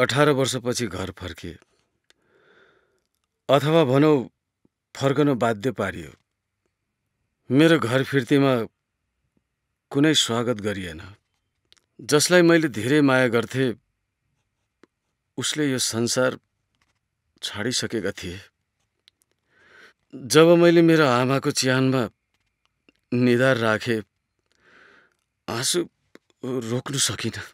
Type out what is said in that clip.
अठार वर्षपछि घर फर्किए अथवा भनौँ फर्कन बाध्य पारियो मेरो घर फिर्तीमा कुनै स्वागत गरिएन जसलाई मैले धेरै माया गर्थे, उसले यो संसार छाडिसकेका थिए जब मैले मेरो आमाको च्यानमा निधार राखे आँसु रोक्नु सकिनँ